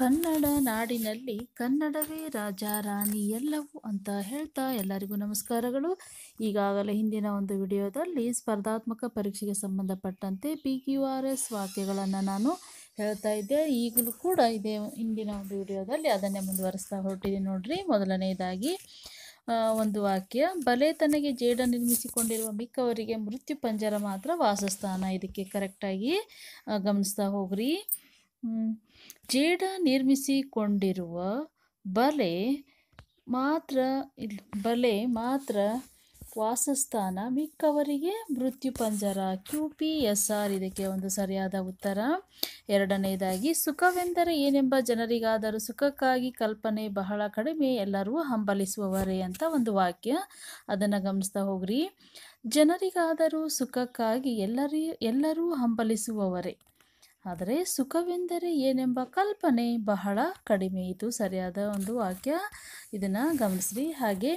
ಕನ್ನಡ ನಾಡಿನಲ್ಲಿ ಕನ್ನಡವೇ ರಾಜ ರಾಣಿ ಎಲ್ಲವೂ ಅಂತ ಹೇಳ್ತಾ ಎಲ್ಲರಿಗೂ ನಮಸ್ಕಾರಗಳು ಈಗಾಗಲೇ ಹಿಂದಿನ ಒಂದು ವಿಡಿಯೋದಲ್ಲಿ ಸ್ಪರ್ಧಾತ್ಮಕ ಪರೀಕ್ಷೆಗೆ ಸಂಬಂಧಪಟ್ಟಂತೆ ಪಿ ಕ್ಯೂ ಆರ್ ಎಸ್ ವಾಕ್ಯಗಳನ್ನು ನಾನು ಹೇಳ್ತಾ ಇದ್ದೆ ಈಗಲೂ ಕೂಡ ಇದೇ ಹಿಂದಿನ ಒಂದು ವಿಡಿಯೋದಲ್ಲಿ ಅದನ್ನೇ ಮುಂದುವರಿಸ್ತಾ ಹೊರಟಿದ್ದೀನಿ ನೋಡ್ರಿ ಮೊದಲನೆಯದಾಗಿ ಒಂದು ವಾಕ್ಯ ಬಲೆ ತನಗೆ ಜೇಡ ನಿರ್ಮಿಸಿಕೊಂಡಿರುವ ಮಿಕ್ಕವರಿಗೆ ಮೃತ್ಯು ಪಂಜರ ಮಾತ್ರ ವಾಸಸ್ಥಾನ ಇದಕ್ಕೆ ಕರೆಕ್ಟಾಗಿ ಗಮನಿಸ್ತಾ ಹೋಗ್ರಿ ಜೇಡ ನಿರ್ಮಿಸಿಕೊಂಡಿರುವ ಬಲೆ ಮಾತ್ರ ಇಲ್ಲಿ ಬಲೆ ಮಾತ್ರ ವಾಸಸ್ಥಾನ ಮಿಕ್ಕವರಿಗೆ ಮೃತ್ಯು ಪಂಜರ ಕ್ಯೂ ಪಿ ಎಸ್ ಆರ್ ಇದಕ್ಕೆ ಒಂದು ಸರಿಯಾದ ಉತ್ತರ ಎರಡನೆಯದಾಗಿ ಸುಖವೆಂದರೆ ಏನೆಂಬ ಜನರಿಗಾದರೂ ಸುಖಕ್ಕಾಗಿ ಕಲ್ಪನೆ ಬಹಳ ಕಡಿಮೆ ಎಲ್ಲರೂ ಹಂಬಲಿಸುವವರೇ ಅಂತ ಒಂದು ವಾಕ್ಯ ಅದನ್ನು ಗಮನಿಸ್ತಾ ಹೋಗ್ರಿ ಜನರಿಗಾದರೂ ಸುಖಕ್ಕಾಗಿ ಎಲ್ಲರಿ ಎಲ್ಲರೂ ಹಂಬಲಿಸುವವರೇ ಆದರೆ ಸುಖವೆಂದರೆ ಏನೆಂಬ ಕಲ್ಪನೆ ಬಹಳ ಕಡಿಮೆ ಇದು ಸರಿಯಾದ ಒಂದು ವಾಕ್ಯ ಇದನ್ನು ಗಮನಿಸ್ರಿ ಹಾಗೆ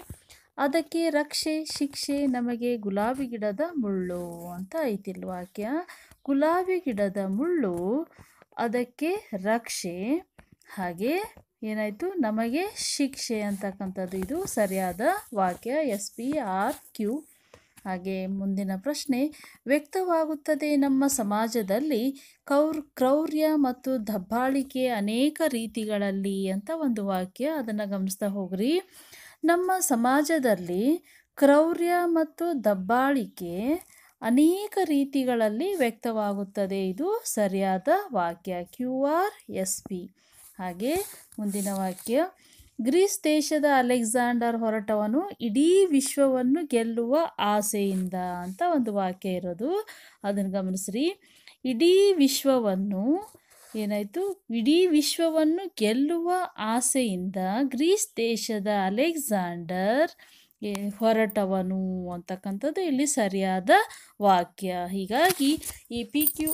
ಅದಕ್ಕೆ ರಕ್ಷೆ ಶಿಕ್ಷೆ ನಮಗೆ ಗುಲಾಬಿ ಗಿಡದ ಮುಳ್ಳು ಅಂತ ಐತಿಲ್ ವಾಕ್ಯ ಗುಲಾಬಿ ಗಿಡದ ಮುಳ್ಳು ಅದಕ್ಕೆ ರಕ್ಷೆ ಹಾಗೆ ಏನಾಯಿತು ನಮಗೆ ಶಿಕ್ಷೆ ಅಂತಕ್ಕಂಥದ್ದು ಇದು ಸರಿಯಾದ ವಾಕ್ಯ ಎಸ್ ಪಿ ಆರ್ ಕ್ಯೂ ಹಾಗೆ ಮುಂದಿನ ಪ್ರಶ್ನೆ ವ್ಯಕ್ತವಾಗುತ್ತದೆ ನಮ್ಮ ಸಮಾಜದಲ್ಲಿ ಕೌರ್ ಕ್ರೌರ್ಯ ಮತ್ತು ದಬ್ಬಾಳಿಕೆ ಅನೇಕ ರೀತಿಗಳಲ್ಲಿ ಅಂತ ಒಂದು ವಾಕ್ಯ ಅದನ್ನು ಗಮನಿಸ್ತಾ ಹೋಗ್ರಿ ನಮ್ಮ ಸಮಾಜದಲ್ಲಿ ಕ್ರೌರ್ಯ ಮತ್ತು ದಬ್ಬಾಳಿಕೆ ಅನೇಕ ರೀತಿಗಳಲ್ಲಿ ವ್ಯಕ್ತವಾಗುತ್ತದೆ ಇದು ಸರಿಯಾದ ವಾಕ್ಯ ಕ್ಯೂ ಆರ್ ಎಸ್ ಪಿ ಹಾಗೆ ಮುಂದಿನ ವಾಕ್ಯ ಗ್ರೀಸ್ ದೇಶದ ಅಲೆಕ್ಸಾಂಡರ್ ಹೊರಟವನು ಇಡೀ ವಿಶ್ವವನ್ನು ಗೆಲ್ಲುವ ಆಸೆಯಿಂದ ಅಂತ ಒಂದು ವಾಕ್ಯ ಇರೋದು ಅದನ್ನು ಗಮನಿಸ್ರಿ ಇಡೀ ವಿಶ್ವವನ್ನು ಏನಾಯಿತು ಇಡೀ ವಿಶ್ವವನ್ನು ಗೆಲ್ಲುವ ಆಸೆಯಿಂದ ಗ್ರೀಸ್ ದೇಶದ ಅಲೆಕ್ಸಾಂಡರ್ ಹೊರಟವನು ಅಂತಕ್ಕಂಥದ್ದು ಇಲ್ಲಿ ಸರಿಯಾದ ವಾಕ್ಯ ಹೀಗಾಗಿ ಈ P Q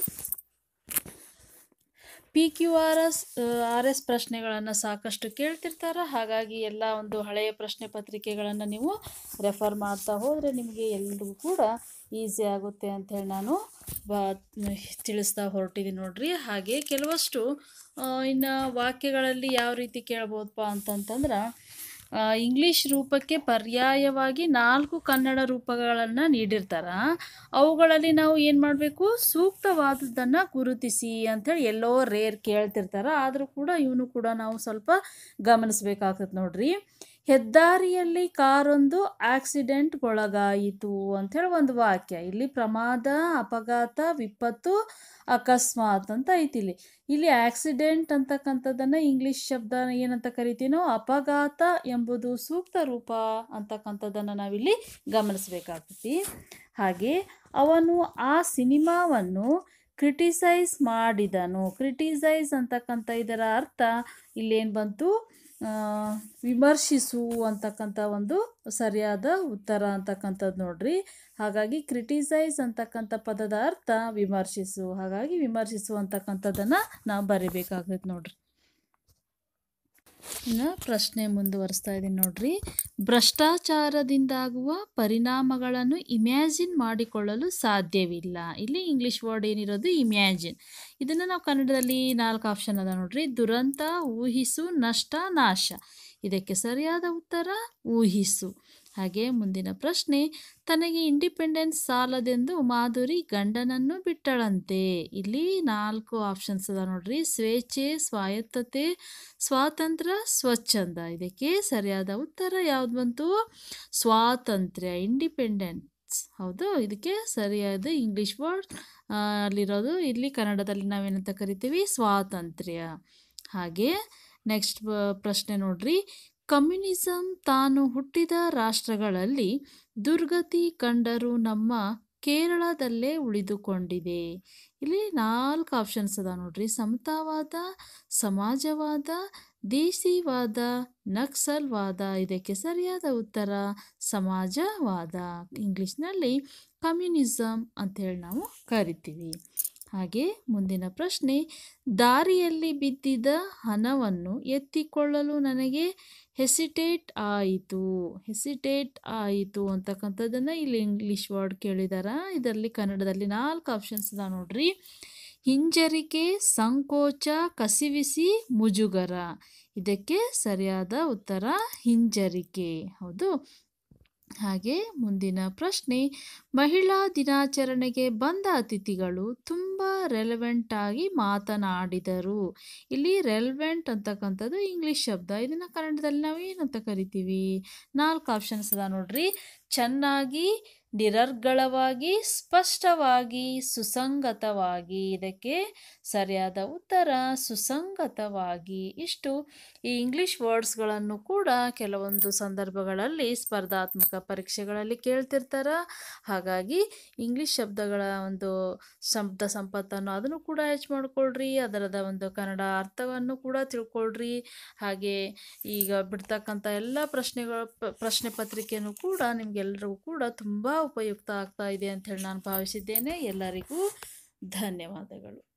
P Q R S R S ಪ್ರಶ್ನೆಗಳನ್ನು ಸಾಕಷ್ಟು ಕೇಳ್ತಿರ್ತಾರೆ ಹಾಗಾಗಿ ಎಲ್ಲ ಒಂದು ಹಳೆಯ ಪ್ರಶ್ನೆ ಪತ್ರಿಕೆಗಳನ್ನು ನೀವು ರೆಫರ್ ಮಾಡ್ತಾ ಹೋದರೆ ನಿಮಗೆ ಎಲ್ಲರಿಗೂ ಕೂಡ ಈಸಿ ಆಗುತ್ತೆ ಅಂಥೇಳಿ ನಾನು ಬಾ ತಿಳಿಸ್ತಾ ಹೊರಟಿದ್ದೀನಿ ನೋಡ್ರಿ ಹಾಗೆ ಕೆಲವಷ್ಟು ಇನ್ನು ವಾಕ್ಯಗಳಲ್ಲಿ ಯಾವ ರೀತಿ ಕೇಳ್ಬೋದಪ್ಪ ಅಂತಂತಂದ್ರೆ ಇಂಗ್ಲೀಷ್ ರೂಪಕ್ಕೆ ಪರ್ಯಾಯವಾಗಿ ನಾಲ್ಕು ಕನ್ನಡ ರೂಪಗಳನ್ನು ನೀಡಿರ್ತಾರ ಅವುಗಳಲ್ಲಿ ನಾವು ಏನು ಮಾಡಬೇಕು ಸೂಕ್ತವಾದದ್ದನ್ನು ಗುರುತಿಸಿ ಅಂಥೇಳಿ ಎಲ್ಲೋ ರೇರ್ ಕೇಳ್ತಿರ್ತಾರೆ ಆದರೂ ಕೂಡ ಇವನು ಕೂಡ ನಾವು ಸ್ವಲ್ಪ ಗಮನಿಸ್ಬೇಕಾಗ್ತದೆ ನೋಡ್ರಿ ಹೆದ್ದಾರಿಯಲ್ಲಿ ಕಾರೊಂದು ಆಕ್ಸಿಡೆಂಟ್ಗೊಳಗಾಯಿತು ಅಂಥೇಳಿ ಒಂದು ವಾಕ್ಯ ಇಲ್ಲಿ ಪ್ರಮಾದ ಅಪಘಾತ ವಿಪತ್ತು ಅಕಸ್ಮಾತ್ ಅಂತ ಐತಿ ಇಲ್ಲಿ ಇಲ್ಲಿ ಆಕ್ಸಿಡೆಂಟ್ ಅಂತಕ್ಕಂಥದ್ದನ್ನು ಇಂಗ್ಲಿಷ್ ಶಬ್ದ ಏನಂತ ಕರಿತೀನೋ ಅಪಘಾತ ಎಂಬುದು ಸೂಕ್ತ ರೂಪ ಅಂತಕ್ಕಂಥದ್ದನ್ನು ನಾವಿಲ್ಲಿ ಗಮನಿಸಬೇಕಾಗ್ತೈತಿ ಹಾಗೆ ಅವನು ಆ ಸಿನಿಮಾವನ್ನು ಕ್ರಿಟಿಸೈಸ್ ಮಾಡಿದನು ಕ್ರಿಟಿಸೈಸ್ ಅಂತಕ್ಕಂಥ ಇದರ ಅರ್ಥ ಇಲ್ಲೇನು ಬಂತು ವಿಮರ್ಶಿಸು ಅಂತಕ್ಕಂಥ ಒಂದು ಸರಿಯಾದ ಉತ್ತರ ಅಂತಕ್ಕಂಥದ್ದು ನೋಡ್ರಿ ಹಾಗಾಗಿ ಕ್ರಿಟಿಸೈಸ್ ಅಂತಕ್ಕಂಥ ಪದದ ಅರ್ಥ ವಿಮರ್ಶಿಸು ಹಾಗಾಗಿ ವಿಮರ್ಶಿಸು ಅಂತಕ್ಕಂಥದ್ದನ್ನು ನಾವು ಬರಿಬೇಕಾಗತ್ತೆ ನೋಡ್ರಿ ಇನ್ನು ಪ್ರಶ್ನೆ ಮುಂದುವರಿಸ್ತಾ ಇದ್ದೀನಿ ನೋಡ್ರಿ ಭ್ರಷ್ಟಾಚಾರದಿಂದಾಗುವ ಪರಿಣಾಮಗಳನ್ನು ಇಮ್ಯಾಜಿನ್ ಮಾಡಿಕೊಳ್ಳಲು ಸಾಧ್ಯವಿಲ್ಲ ಇಲ್ಲಿ ಇಂಗ್ಲೀಷ್ ವರ್ಡ್ ಏನಿರೋದು ಇಮ್ಯಾಜಿನ್ ಇದನ್ನು ನಾವು ಕನ್ನಡದಲ್ಲಿ ನಾಲ್ಕು ಆಪ್ಷನ್ ಅದ ನೋಡ್ರಿ ದುರಂತ ಊಹಿಸು ನಷ್ಟ ನಾಶ ಇದಕ್ಕೆ ಸರಿಯಾದ ಉತ್ತರ ಊಹಿಸು ಹಾಗೆ ಮುಂದಿನ ಪ್ರಶ್ನೆ ತನಗೆ ಇಂಡಿಪೆಂಡೆನ್ಸ್ ಸಾಲದೆಂದು ಮಾಧುರಿ ಗಂಡನನ್ನು ಬಿಟ್ಟಳಂತೆ ಇಲ್ಲಿ ನಾಲ್ಕು ಆಪ್ಷನ್ಸ್ ಅದ ನೋಡ್ರಿ ಸ್ವೇಚ್ಛೆ ಸ್ವಾಯತ್ತತೆ ಸ್ವಾತಂತ್ರ್ಯ ಸ್ವಚ್ಛಂದ ಇದಕ್ಕೆ ಸರಿಯಾದ ಉತ್ತರ ಯಾವ್ದು ಬಂತು ಸ್ವಾತಂತ್ರ್ಯ ಇಂಡಿಪೆಂಡೆನ್ಸ್ ಹೌದು ಇದಕ್ಕೆ ಸರಿಯಾದ ಇಂಗ್ಲಿಷ್ ವರ್ಡ್ ಅಲ್ಲಿರೋದು ಇಲ್ಲಿ ಕನ್ನಡದಲ್ಲಿ ನಾವೇನಂತ ಕರಿತೀವಿ ಸ್ವಾತಂತ್ರ್ಯ ಹಾಗೆ ನೆಕ್ಸ್ಟ್ ಪ್ರಶ್ನೆ ನೋಡ್ರಿ ಕಮ್ಯುನಿಸಂ ತಾನು ಹುಟ್ಟಿದ ರಾಷ್ಟ್ರಗಳಲ್ಲಿ ದುರ್ಗತಿ ಕಂಡರೂ ನಮ್ಮ ಕೇರಳದಲ್ಲೇ ಉಳಿದುಕೊಂಡಿದೆ ಇಲ್ಲಿ ನಾಲ್ಕು ಆಪ್ಷನ್ಸ್ ಅದ ನೋಡ್ರಿ ಸಮತಾವಾದ ಸಮಾಜವಾದ ದೇಶಿವಾದ ನಕ್ಸಲ್ವಾದ ಇದಕ್ಕೆ ಸರಿಯಾದ ಉತ್ತರ ಸಮಾಜವಾದ ಇಂಗ್ಲೀಷ್ನಲ್ಲಿ ಕಮ್ಯುನಿಸಮ್ ಹೇಳಿ ನಾವು ಕರಿತೀವಿ ಹಾಗೆ ಮುಂದಿನ ಪ್ರಶ್ನೆ ದಾರಿಯಲ್ಲಿ ಬಿದ್ದಿದ ಹಣವನ್ನು ಎತ್ತಿಕೊಳ್ಳಲು ನನಗೆ ಹೆಸಿಟೇಟ್ ಆಯಿತು ಹೆಸಿಟೇಟ್ ಆಯಿತು ಅಂತಕ್ಕಂಥದ್ದನ್ನು ಇಲ್ಲಿ ಇಂಗ್ಲೀಷ್ ವರ್ಡ್ ಕೇಳಿದಾರ ಇದರಲ್ಲಿ ಕನ್ನಡದಲ್ಲಿ ನಾಲ್ಕು ಆಪ್ಷನ್ಸ್ ಇದೆ ನೋಡ್ರಿ ಹಿಂಜರಿಕೆ ಸಂಕೋಚ ಕಸಿವಿಸಿ ಮುಜುಗರ ಇದಕ್ಕೆ ಸರಿಯಾದ ಉತ್ತರ ಹಿಂಜರಿಕೆ ಹೌದು ಹಾಗೆ ಮುಂದಿನ ಪ್ರಶ್ನೆ ಮಹಿಳಾ ದಿನಾಚರಣೆಗೆ ಬಂದ ಅತಿಥಿಗಳು ತುಂಬ ರೆಲೆವೆಂಟ್ ಆಗಿ ಮಾತನಾಡಿದರು ಇಲ್ಲಿ ರೆಲೆವೆಂಟ್ ಅಂತಕ್ಕಂಥದ್ದು ಇಂಗ್ಲೀಷ್ ಶಬ್ದ ಇದನ್ನು ಕನ್ನಡದಲ್ಲಿ ನಾವು ಏನಂತ ಕರಿತೀವಿ ನಾಲ್ಕು ಆಪ್ಷನ್ಸ್ ಅದ ನೋಡ್ರಿ ಚೆನ್ನಾಗಿ ನಿರರ್ಗಳವಾಗಿ ಸ್ಪಷ್ಟವಾಗಿ ಸುಸಂಗತವಾಗಿ ಇದಕ್ಕೆ ಸರಿಯಾದ ಉತ್ತರ ಸುಸಂಗತವಾಗಿ ಇಷ್ಟು ಈ ಇಂಗ್ಲಿಷ್ ವರ್ಡ್ಸ್ಗಳನ್ನು ಕೂಡ ಕೆಲವೊಂದು ಸಂದರ್ಭಗಳಲ್ಲಿ ಸ್ಪರ್ಧಾತ್ಮಕ ಪರೀಕ್ಷೆಗಳಲ್ಲಿ ಕೇಳ್ತಿರ್ತಾರೆ ಹಾಗಾಗಿ ಇಂಗ್ಲಿಷ್ ಶಬ್ದಗಳ ಒಂದು ಶಬ್ದ ಸಂಪತ್ತನ್ನು ಅದನ್ನು ಕೂಡ ಹೆಚ್ಚು ಮಾಡಿಕೊಳ್ಳ್ರಿ ಅದರದ ಒಂದು ಕನ್ನಡ ಅರ್ಥವನ್ನು ಕೂಡ ತಿಳ್ಕೊಳ್ರಿ ಹಾಗೆ ಈಗ ಬಿಡ್ತಕ್ಕಂಥ ಎಲ್ಲ ಪ್ರಶ್ನೆಗಳ ಪ್ರಶ್ನೆ ಪತ್ರಿಕೆಯನ್ನು ಕೂಡ ನಿಮಗೆಲ್ಲರಿಗೂ ಕೂಡ ತುಂಬ ಉಪಯುಕ್ತ ಆಗ್ತಾ ಇದೆ ಅಂತ ಹೇಳಿ ನಾನು ಭಾವಿಸಿದ್ದೇನೆ ಎಲ್ಲರಿಗೂ ಧನ್ಯವಾದಗಳು